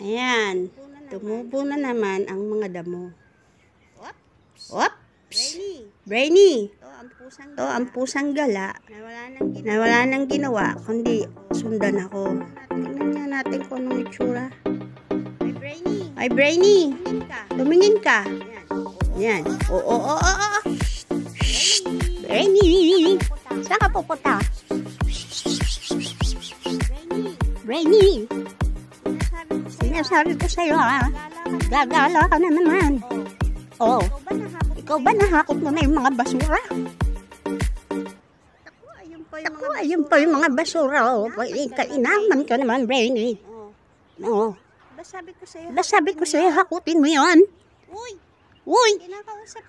Ayan. Tumubo na naman ang mga damo. Oops. Oops. Brainy. Brainy. To ang pusang gala. Na wala nang ginawa, kundi sundan ako. Tingnan niya natin kung anong itsura. Ay, Brainy. Ay, Brainy. Tumingin ka. Ayan. Oo, oo, oo, oo. Brainy. Saan ka pupunta? Brainy. Brainy sinasabi ko sa'yo ha. Gagala ka na naman. Oh, ikaw ba nahakot mo na yung mga basura? Ako, ayun pa yung mga basura. Oh. Eh, kainaman ka naman, Brainy. Oo. Oh. Basabi ko sa'yo. Basabi ko sa'yo, hakutin mo yan. Uy! Uy!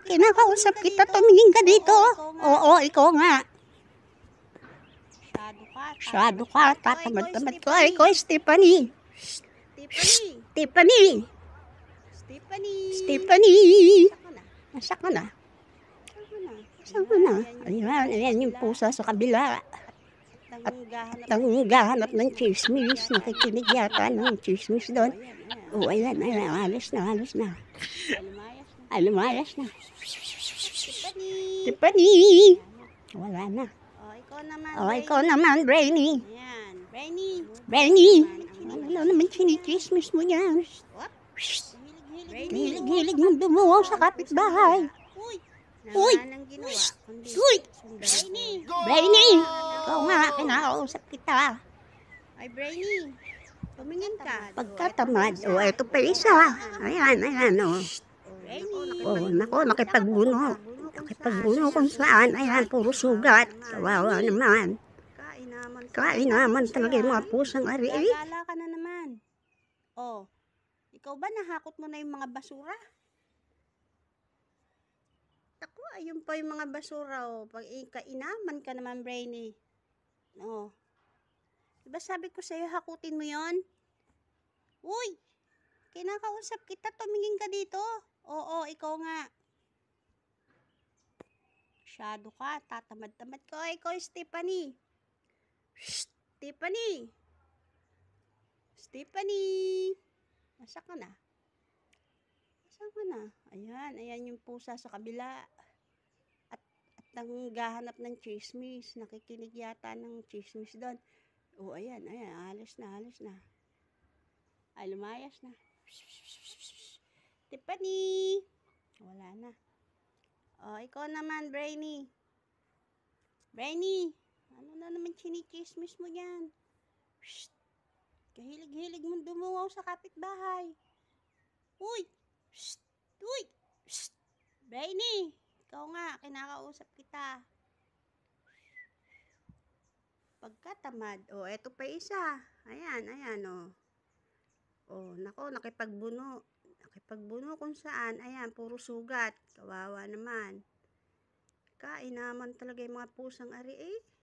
Kinakausap kita. kita, tumingin ka dito. Oo, ikaw nga. Shadow ka. Shadow ka. Tatamad-tamad ko. Ikaw, Stephanie. Stephanie! Stephanie! Stephanie! Stephanie! Nasa ka na? Nasa ka na? Ayan, ayan yung pusa sa kabila. At nanggahanap ng chismis. Nakikinig yata ng chismis doon. O, oh, ayan, ayan. Alis na, alis na. Ay, lumayas na. Stephanie! Stephanie! Wala na. O, oh, ikaw naman, O, oh, ikaw naman, Brainy. Ayan, Brainy! Brainy! Ano naman sinichismis mo yan? Hilig-hilig mong dumuwaw sa kapitbahay. Uy! Uy! Brainy! Brainy! Ikaw nga, kinakausap kita. Ay, Brainy. Tumingin ka. Pagkatamad. O, oh, ito pa isa. Ayan, ayan, o. Oh. nako, nakipagbuno. Nakipagbuno kung saan. Ayan, puro sugat. Kawawa naman. Kain naman talaga yung mga pusang ari. Eh. Gagala ka na naman. Oh, ikaw ba nahakot mo na yung mga basura? Ako, ayun pa yung mga basura. Oh. Pag ikainaman ka naman, Brainy. Oh. Diba sabi ko sa'yo, hakutin mo yon? Uy! Kinakausap kita, tumingin ka dito. Oo, ikaw nga. Masyado ka, tatamad-tamad ka. Ikaw, Stephanie. Stephanie! Stephanie! Asa ka na? Asa ka na? Ayan, ayan yung pusa sa kabila. At, at gahanap ng chismis. Nakikinig yata ng chismis doon. O, oh, ayan, ayan. Halos na, halos na. Ay, lumayas na. Stephanie! Wala na. O, oh, ikaw naman, Brainy. Brainy! Ano na naman chinichismis mo yan? Shh! Kahilig-hilig mong dumungaw sa kapitbahay. Uy! Shh! Uy! Shh! Brainy! Ikaw nga, kinakausap kita. Pagkatamad. O, oh, eto pa isa. Ayan, ayan, o. Oh. oh, nako, nakipagbuno. Nakipagbuno kung saan. Ayan, puro sugat. Kawawa naman. Kain naman talaga yung mga pusang ari, eh.